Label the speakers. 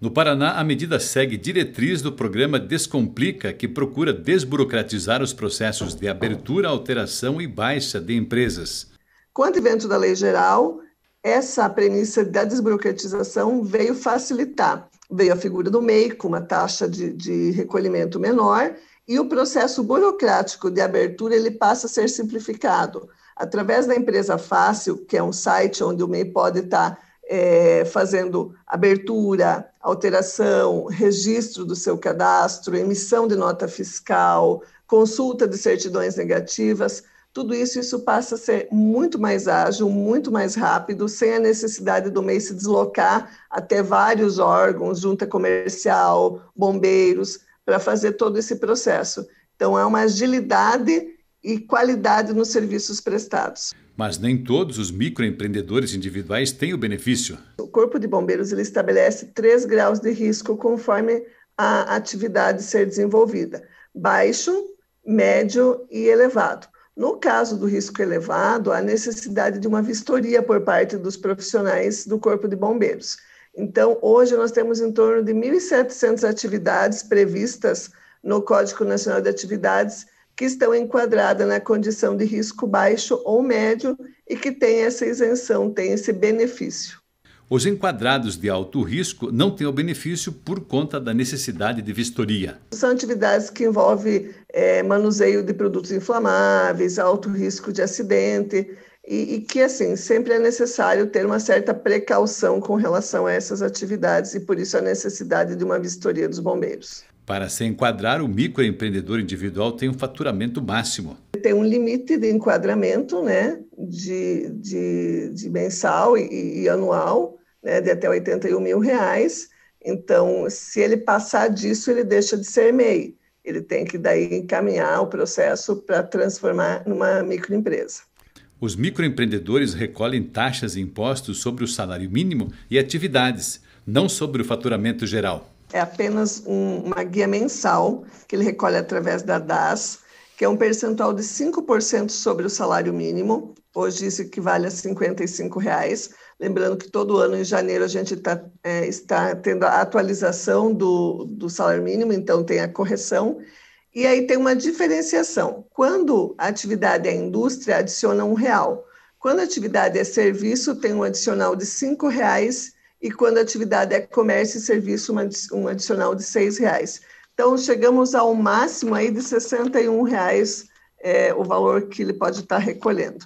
Speaker 1: No Paraná, a medida segue diretriz do programa Descomplica, que procura desburocratizar os processos de abertura, alteração e baixa de empresas.
Speaker 2: Com o advento da lei geral, essa premissa da desburocratização veio facilitar. Veio a figura do MEI, com uma taxa de, de recolhimento menor, e o processo burocrático de abertura ele passa a ser simplificado. Através da empresa Fácil, que é um site onde o MEI pode estar é, fazendo abertura, alteração, registro do seu cadastro, emissão de nota fiscal, consulta de certidões negativas, tudo isso, isso passa a ser muito mais ágil, muito mais rápido, sem a necessidade do MEI se deslocar até vários órgãos, junta comercial, bombeiros, para fazer todo esse processo. Então, é uma agilidade e qualidade nos serviços prestados.
Speaker 1: Mas nem todos os microempreendedores individuais têm o benefício.
Speaker 2: O Corpo de Bombeiros ele estabelece três graus de risco conforme a atividade ser desenvolvida: baixo, médio e elevado. No caso do risco elevado, há necessidade de uma vistoria por parte dos profissionais do Corpo de Bombeiros. Então, hoje nós temos em torno de 1.700 atividades previstas no Código Nacional de Atividades que estão enquadradas na condição de risco baixo ou médio e que têm essa isenção, têm esse benefício.
Speaker 1: Os enquadrados de alto risco não têm o benefício por conta da necessidade de vistoria.
Speaker 2: São atividades que envolvem é, manuseio de produtos inflamáveis, alto risco de acidente e, e que, assim, sempre é necessário ter uma certa precaução com relação a essas atividades e por isso a necessidade de uma vistoria dos bombeiros.
Speaker 1: Para se enquadrar, o microempreendedor individual tem um faturamento máximo.
Speaker 2: Tem um limite de enquadramento né, de, de, de mensal e, e anual né, de até 81 mil reais. Então, se ele passar disso, ele deixa de ser MEI. Ele tem que daí encaminhar o processo para transformar numa microempresa.
Speaker 1: Os microempreendedores recolhem taxas e impostos sobre o salário mínimo e atividades, não sobre o faturamento geral
Speaker 2: é apenas um, uma guia mensal que ele recolhe através da DAS, que é um percentual de 5% sobre o salário mínimo. Hoje isso equivale a R$ 55. Lembrando que todo ano, em janeiro, a gente tá, é, está tendo a atualização do, do salário mínimo, então tem a correção. E aí tem uma diferenciação. Quando a atividade é indústria, adiciona um real. Quando a atividade é serviço, tem um adicional de R$ 5,00 e quando a atividade é comércio e serviço, um adicional de R$ reais. Então, chegamos ao máximo aí de R$ reais é, o valor que ele pode estar recolhendo.